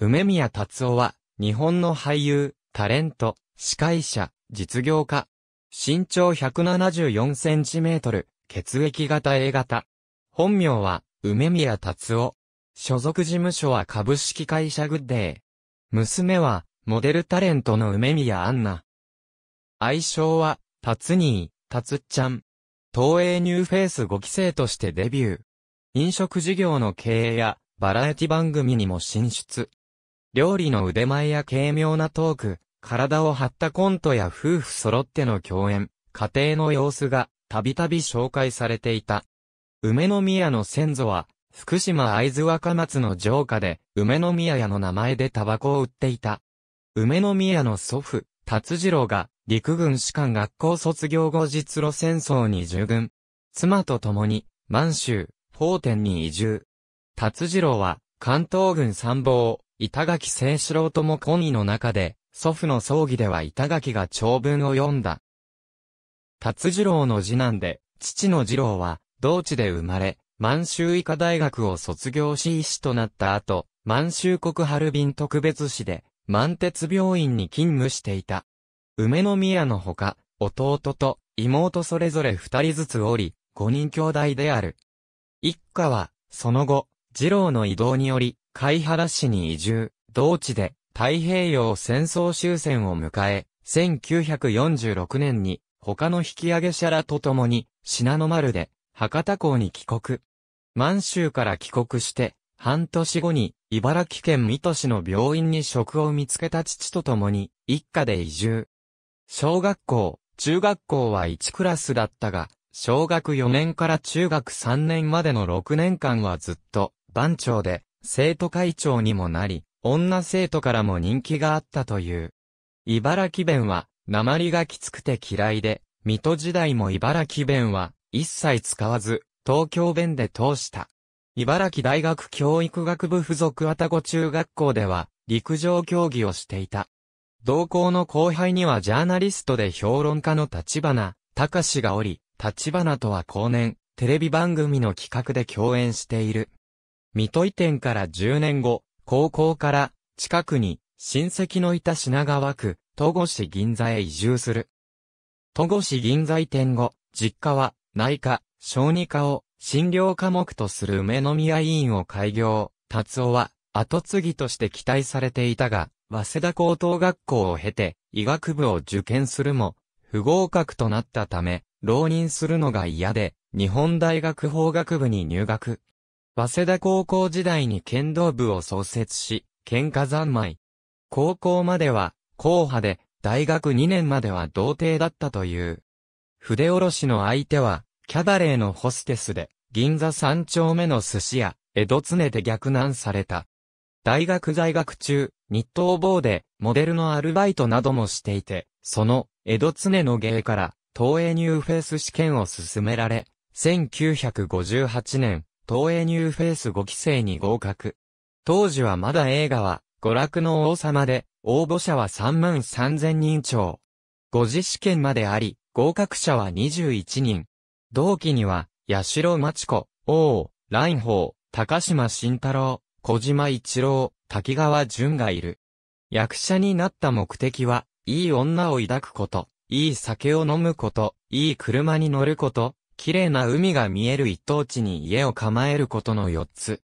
梅宮達夫は、日本の俳優、タレント、司会者、実業家。身長174センチメートル、血液型 A 型。本名は、梅宮達夫。所属事務所は株式会社グッデー。娘は、モデルタレントの梅宮アンナ。愛称は、達兄、達っちゃん。東映ニューフェイス5期生としてデビュー。飲食事業の経営や、バラエティ番組にも進出。料理の腕前や軽妙なトーク、体を張ったコントや夫婦揃っての共演、家庭の様子がたびたび紹介されていた。梅宮の先祖は、福島会津若松の城下で、梅宮屋の名前でタバコを売っていた。梅宮の祖父、達次郎が、陸軍士官学校卒業後実路戦争に従軍。妻と共に、満州、法天に移住。達次郎は、関東軍参謀、板垣清志郎とも懇意の中で、祖父の葬儀では板垣が長文を読んだ。達次郎の次男で、父の次郎は、同地で生まれ、満州医科大学を卒業し医師となった後、満州国ハルビン特別市で、満鉄病院に勤務していた。梅宮のほか、弟と妹それぞれ二人ずつおり、五人兄弟である。一家は、その後、次郎の移動により、貝原市に移住、同地で太平洋戦争終戦を迎え、1946年に他の引き上げ者らと共に、信濃丸で博多港に帰国。満州から帰国して、半年後に茨城県水戸市の病院に職を見つけた父と共に、一家で移住。小学校、中学校は1クラスだったが、小学4年から中学3年までの6年間はずっと番長で生徒会長にもなり、女生徒からも人気があったという。茨城弁は、鉛がきつくて嫌いで、水戸時代も茨城弁は、一切使わず、東京弁で通した。茨城大学教育学部附属愛宕中学校では、陸上競技をしていた。同校の後輩にはジャーナリストで評論家の立花、隆がおり、立花とは後年、テレビ番組の企画で共演している。水戸移転から10年後、高校から近くに親戚のいた品川区、戸越銀座へ移住する。戸越銀座移転後、実家は内科、小児科を診療科目とする梅宮医院を開業。達夫は後継ぎとして期待されていたが、早稲田高等学校を経て医学部を受験するも、不合格となったため、浪人するのが嫌で、日本大学法学部に入学。早稲田高校時代に剣道部を創設し、喧嘩三昧。高校までは、後派で、大学2年までは童貞だったという。筆下ろしの相手は、キャバレーのホステスで、銀座三丁目の寿司屋、江戸常で逆難された。大学在学中、日東坊で、モデルのアルバイトなどもしていて、その、江戸常の芸から、東映ニューフェイス試験を進められ、1958年、東映ニューフェイス5期生に合格。当時はまだ映画は、娯楽の王様で、応募者は3万3000人超。5次試験まであり、合格者は21人。同期には、八代町子、王、蘭ー、高島慎太郎、小島一郎、滝川淳がいる。役者になった目的は、いい女を抱くこと、いい酒を飲むこと、いい車に乗ること、綺麗な海が見える一等地に家を構えることの4つ。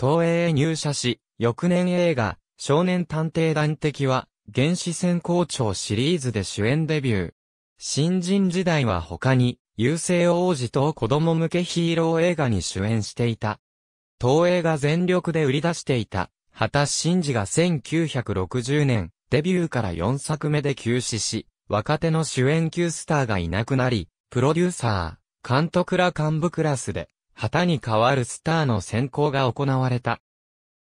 東映へ入社し、翌年映画、少年探偵団的は、原始戦校長シリーズで主演デビュー。新人時代は他に、優勢王子と子供向けヒーロー映画に主演していた。東映が全力で売り出していた、畑真二が1960年、デビューから4作目で休止し、若手の主演級スターがいなくなり、プロデューサー、監督ら幹部クラスで、旗に代わるスターの選考が行われた。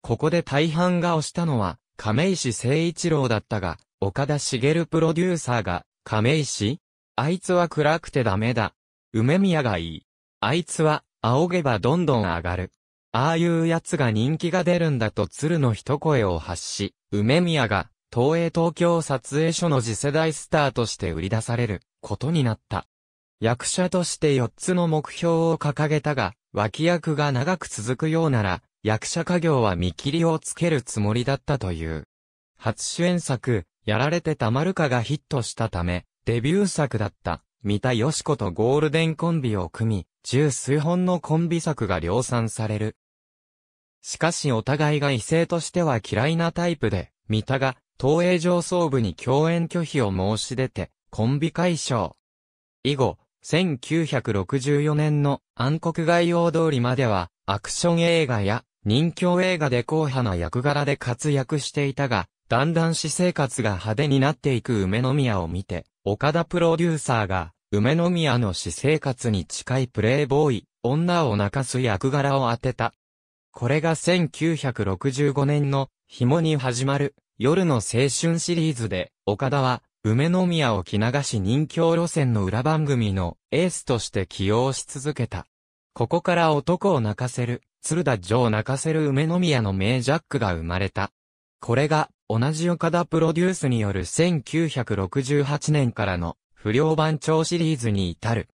ここで大半が推したのは、亀石誠一郎だったが、岡田茂プロデューサーが、亀石あいつは暗くてダメだ。梅宮がいい。あいつは、仰げばどんどん上がる。ああいうやつが人気が出るんだと鶴の一声を発し、梅宮が、東映東京撮影所の次世代スターとして売り出されることになった。役者として4つの目標を掲げたが、脇役が長く続くようなら、役者家業は見切りをつけるつもりだったという。初主演作、やられてたまるかがヒットしたため、デビュー作だった、三田よし子とゴールデンコンビを組み、十数本のコンビ作が量産される。しかしお互いが異性としては嫌いなタイプで、三田が東映上層部に共演拒否を申し出て、コンビ解消。以後、1964年の暗黒概要通りまでは、アクション映画や人気映画で硬派な役柄で活躍していたが、だんだん私生活が派手になっていく梅宮を見て、岡田プロデューサーが、梅宮の私生活に近いプレイボーイ、女を泣かす役柄を当てた。これが1965年の、紐に始まる、夜の青春シリーズで、岡田は、梅宮を着流し人侠路線の裏番組のエースとして起用し続けた。ここから男を泣かせる、鶴田城を泣かせる梅宮の名ジャックが生まれた。これが、同じ岡田プロデュースによる1968年からの不良番長シリーズに至る。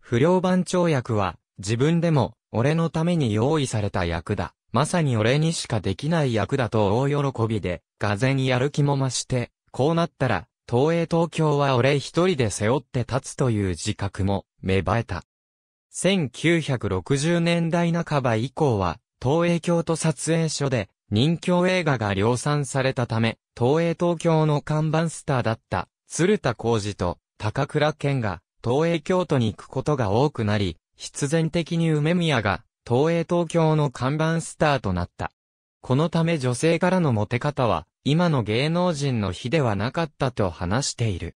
不良番長役は、自分でも、俺のために用意された役だ。まさに俺にしかできない役だと大喜びで、がぜんやる気も増して、こうなったら、東映東京は俺一人で背負って立つという自覚も芽生えた。1960年代半ば以降は、東映京都撮影所で人気映画が量産されたため、東映東京の看板スターだった鶴田浩二と高倉健が東映京都に行くことが多くなり、必然的に梅宮が東映東京の看板スターとなった。このため女性からのモテ方は今の芸能人の日ではなかったと話している。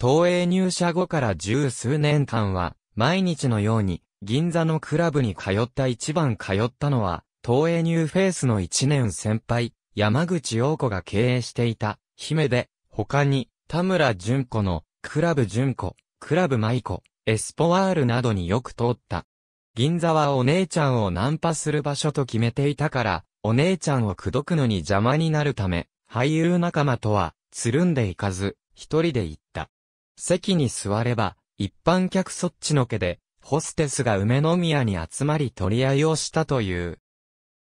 東映入社後から十数年間は、毎日のように、銀座のクラブに通った一番通ったのは、東映ニューフェイスの一年先輩、山口陽子が経営していた、姫で、他に、田村淳子の、クラブ淳子、クラブ舞子、エスポワールなどによく通った。銀座はお姉ちゃんをナンパする場所と決めていたから、お姉ちゃんを口説くのに邪魔になるため、俳優仲間とは、つるんでいかず、一人で行った。席に座れば、一般客そっちのけで、ホステスが梅宮に集まり取り合いをしたという。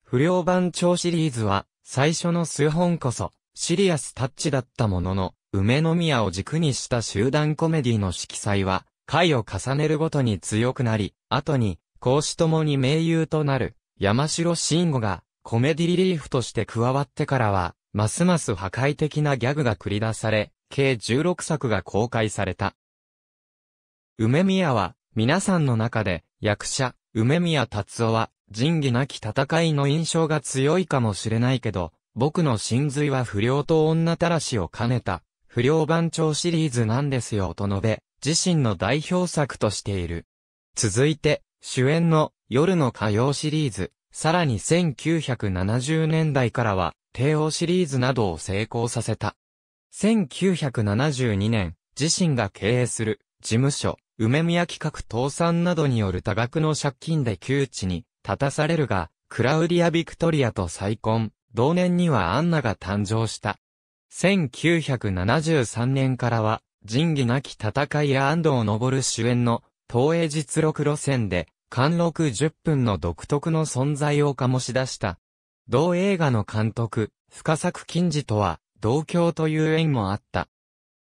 不良番長シリーズは、最初の数本こそ、シリアスタッチだったものの、梅宮を軸にした集団コメディの色彩は、回を重ねるごとに強くなり、後に、講師ともに盟友となる、山城慎吾が、コメディリリーフとして加わってからは、ますます破壊的なギャグが繰り出され、計16作が公開された。梅宮は、皆さんの中で、役者、梅宮達夫は、仁義なき戦いの印象が強いかもしれないけど、僕の真髄は不良と女たらしを兼ねた、不良番長シリーズなんですよと述べ、自身の代表作としている。続いて、主演の夜の歌謡シリーズ、さらに1970年代からは、帝王シリーズなどを成功させた。1972年、自身が経営する事務所、梅宮企画倒産などによる多額の借金で窮地に立たされるが、クラウディア・ビクトリアと再婚、同年にはアンナが誕生した。1973年からは、仁義なき戦いや安藤昇主演の東映実録路線で、貫禄10分の独特の存在を醸し出した同映画の監督、深作金次とは、同郷という縁もあった。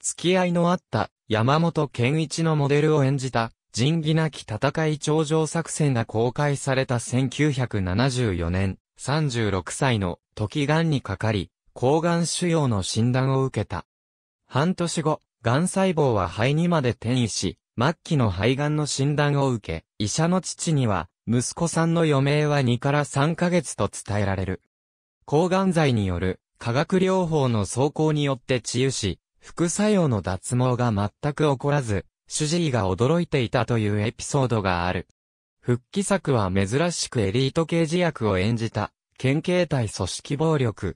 付き合いのあった山本健一のモデルを演じた、仁義なき戦い頂上作戦が公開された1974年、36歳の時癌にかかり、抗がん腫瘍の診断を受けた。半年後、癌細胞は肺にまで転移し、末期の肺がんの診断を受け、医者の父には、息子さんの余命は2から3ヶ月と伝えられる。抗がん剤による化学療法の走行によって治癒し、副作用の脱毛が全く起こらず、主治医が驚いていたというエピソードがある。復帰作は珍しくエリート刑事役を演じた、県警隊組織暴力。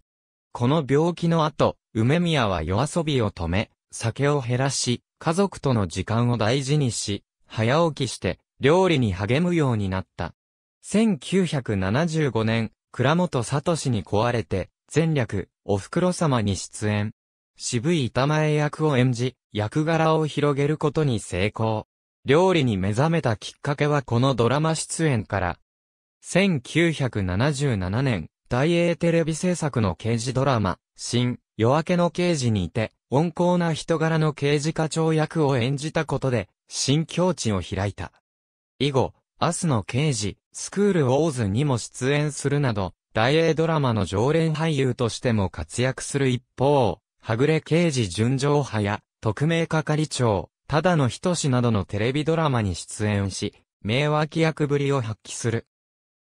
この病気の後、梅宮は夜遊びを止め、酒を減らし、家族との時間を大事にし、早起きして、料理に励むようになった。1975年、倉本聡に壊れて、前略、お袋様に出演。渋い板前役を演じ、役柄を広げることに成功。料理に目覚めたきっかけはこのドラマ出演から。1977年、大英テレビ制作の刑事ドラマ、新、夜明けの刑事にいて、温厚な人柄の刑事課長役を演じたことで、新境地を開いた。以後、明日の刑事、スクールウォーズにも出演するなど、大英ドラマの常連俳優としても活躍する一方、はぐれ刑事純情派や、特命係長、ただのひとしなどのテレビドラマに出演し、名脇役ぶりを発揮する。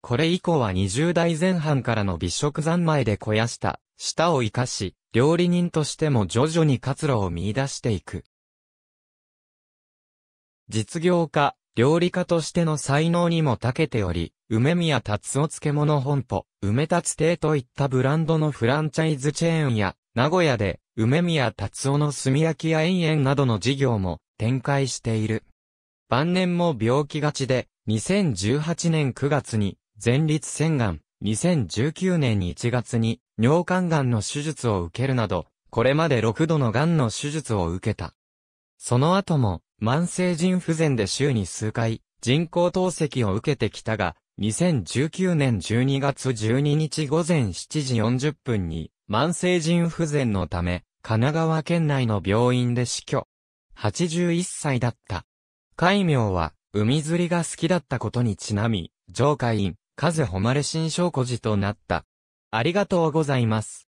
これ以降は20代前半からの美食三昧で肥やした、舌を活かし、料理人としても徐々に活路を見出していく。実業家、料理家としての才能にも長けており、梅宮達夫漬物本舗、梅達亭といったブランドのフランチャイズチェーンや、名古屋で、梅宮達夫の炭焼きや延々などの事業も展開している。晩年も病気がちで、2018年9月に前立腺がん、2019年1月に尿管がんの手術を受けるなど、これまで6度のがんの手術を受けた。その後も、慢性腎不全で週に数回、人工透析を受けてきたが、2019年12月12日午前7時40分に、慢性腎不全のため、神奈川県内の病院で死去。81歳だった。戒名は、海釣りが好きだったことにちなみ、上海院、風誉れ新証拠児となった。ありがとうございます。